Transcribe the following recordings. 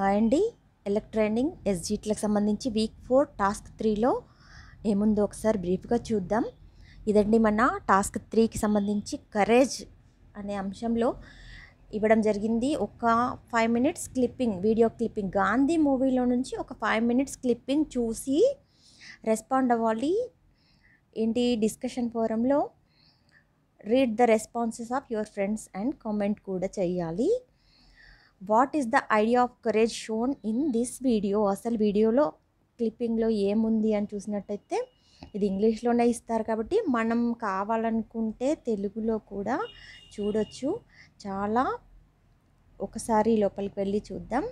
hi అండి ఎలక్ట్రైనింగ్ ఎస్జీట్లకు సంబంధించి week four task త్రీలో ఏముందో ఒకసారి బ్రీఫ్గా చూద్దాం ఇదండి మన టాస్క్ త్రీకి సంబంధించి కరేజ్ అనే అంశంలో ఇవ్వడం జరిగింది ఒక five minutes clipping video clipping Gandhi మూవీలో నుంచి ఒక ఫైవ్ మినిట్స్ క్లిప్పింగ్ చూసి రెస్పాండ్ అవ్వాలి ఏంటి డిస్కషన్ ఫోరంలో read the responses of your friends and comment కూడా చేయాలి what is the idea of courage shown in this video అసలు వీడియోలో క్లిప్పింగ్లో ఏముంది అని చూసినట్టయితే ఇది ఇంగ్లీష్లోనే ఇస్తారు కాబట్టి మనం కావాలనుకుంటే తెలుగులో కూడా చూడొచ్చు చాలా ఒకసారి లోపలికి వెళ్ళి చూద్దాం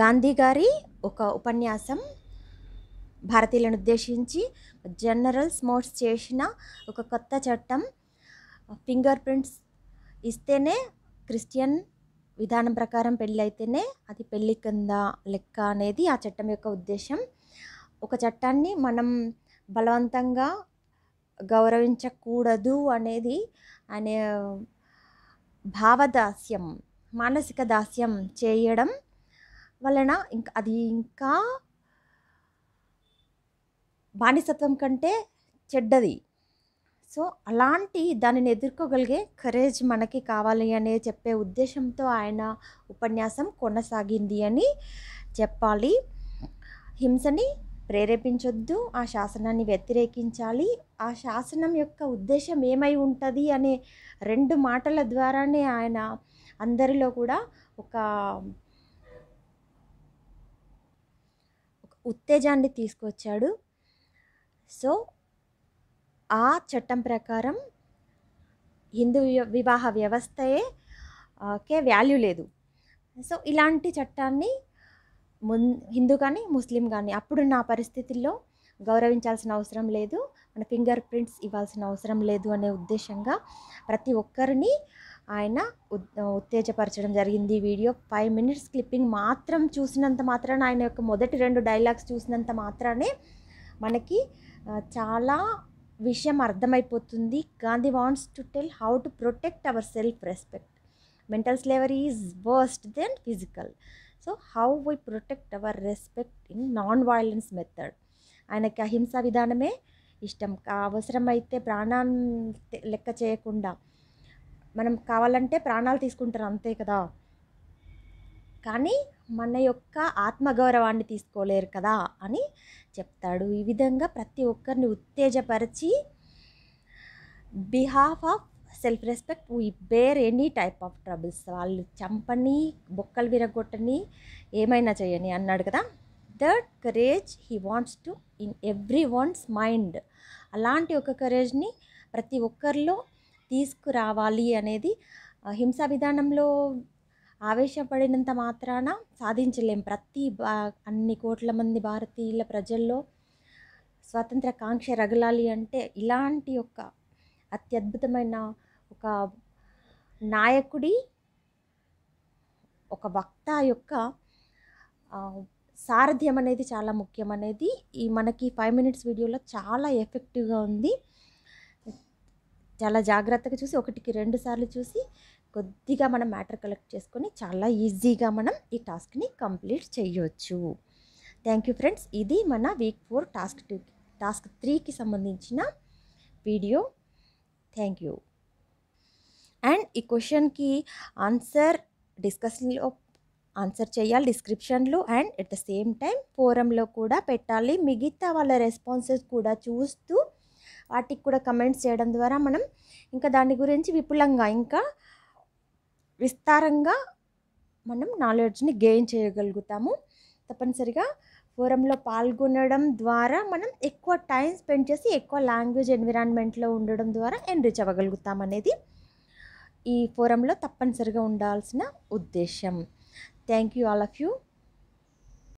గాంధీ గారి ఒక ఉపన్యాసం భారతీయులను ఉద్దేశించి జనరల్ స్మోట్స్ చేసిన ఒక కొత్త చట్టం ఫింగర్ ప్రింట్స్ ఇస్తేనే క్రిస్టియన్ విధానం ప్రకారం పెళ్ళి అయితేనే అది పెళ్ళి కింద లెక్క అనేది ఆ చట్టం యొక్క ఉద్దేశం ఒక చట్టాన్ని మనం బలవంతంగా గౌరవించకూడదు అనేది అనే భావదాస్యం మానసిక దాస్యం చేయడం వలన ఇంకా అది ఇంకా బానిసత్వం కంటే చెడ్డది సో అలాంటి దానిని ఎదుర్కోగలిగే కరేజ్ మనకి కావాలి అనే చెప్పే ఉద్దేశంతో ఆయన ఉపన్యాసం కొనసాగింది అని చెప్పాలి హింసని ప్రేరేపించొద్దు ఆ శాసనాన్ని వ్యతిరేకించాలి ఆ శాసనం యొక్క ఉద్దేశం ఏమై ఉంటుంది అనే రెండు మాటల ద్వారానే ఆయన అందరిలో కూడా ఒక ఉత్తేజాన్ని తీసుకొచ్చాడు సో ఆ చట్టం ప్రకారం హిందూ వివాహ వ్యవస్థయే కే వాల్యూ లేదు సో ఇలాంటి చట్టాన్ని మున్ హిందూ కానీ ముస్లిం కానీ అప్పుడున్న పరిస్థితుల్లో గౌరవించాల్సిన అవసరం లేదు మన ఫింగర్ ప్రింట్స్ ఇవ్వాల్సిన అవసరం లేదు అనే ఉద్దేశంగా ప్రతి ఒక్కరిని ఆయన ఉత్తేజపరచడం జరిగింది వీడియో ఫైవ్ మినిట్స్ క్లిప్పింగ్ మాత్రం చూసినంత మాత్రాన ఆయన యొక్క మొదటి రెండు డైలాగ్స్ చూసినంత మాత్రానే మనకి చాలా విషయం అర్థమైపోతుంది Gandhi wants to tell how to protect our self respect mental slavery is worst then physical so how why protect our respect in non violence method ఆయనకి అహింస విధానమే ఇష్టం అవసరమైతే ప్రాణాన్ని లెక్క చేయకుండా మనం కావాలంటే ప్రాణాలు తీసుకుంటారు అంతే కదా కానీ మన యొక్క ఆత్మగౌరవాన్ని తీసుకోలేరు కదా అని చెప్తాడు ఈ విధంగా ప్రతి ఒక్కరిని ఉత్తేజపరిచి behalf of self respect we bear any type of troubles వాళ్ళు చంపని బొక్కలు విరగొట్టని ఏమైనా చేయని అన్నాడు కదా that courage he wants to in every one's mind అలాంటి ఒక కరేజ్ని ప్రతి ఒక్కరిలో తీసుకురావాలి అనేది హింసా విధానంలో ఆవేశపడినంత మాత్రాన సాధించలేం ప్రతి బా అన్ని కోట్ల మంది భారతీయుల ప్రజల్లో స్వాతంత్ర కాంక్ష రగలాలి అంటే ఇలాంటి ఒక అత్యద్భుతమైన ఒక నాయకుడి ఒక వక్త యొక్క సారథ్యం అనేది చాలా ముఖ్యం అనేది ఈ మనకి ఫైవ్ మినిట్స్ వీడియోలో చాలా ఎఫెక్టివ్గా ఉంది చాలా జాగ్రత్తగా చూసి ఒకటికి రెండు సార్లు చూసి కొద్దిగా మనం మ్యాటర్ కలెక్ట్ చేసుకొని చాలా ఈజీగా మనం ఈ టాస్క్ని కంప్లీట్ చేయవచ్చు థ్యాంక్ యూ ఫ్రెండ్స్ ఇది మన week four task two task త్రీకి సంబంధించిన వీడియో థ్యాంక్ యూ అండ్ ఈ క్వశ్చన్కి ఆన్సర్ డిస్కషన్లో ఆన్సర్ చేయాలి డిస్క్రిప్షన్లో and at the same time ఫోరంలో కూడా పెట్టాలి మిగతా వాళ్ళ రెస్పాన్సెస్ కూడా చూస్తూ వాటికి కూడా కమెంట్స్ చేయడం ద్వారా మనం ఇంకా దాని గురించి విపులంగా ఇంకా విస్తారంగా మనం నాలెడ్జ్ని గెయిన్ చేయగలుగుతాము తప్పనిసరిగా ఫోరంలో పాల్గొనడం ద్వారా మనం ఎక్కువ టైం స్పెండ్ చేసి ఎక్కువ లాంగ్వేజ్ ఎన్విరాన్మెంట్లో ఉండడం ద్వారా ఎన్రిచ్ అవ్వగలుగుతాం అనేది ఈ ఫోరంలో తప్పనిసరిగా ఉండాల్సిన ఉద్దేశం thank you all of you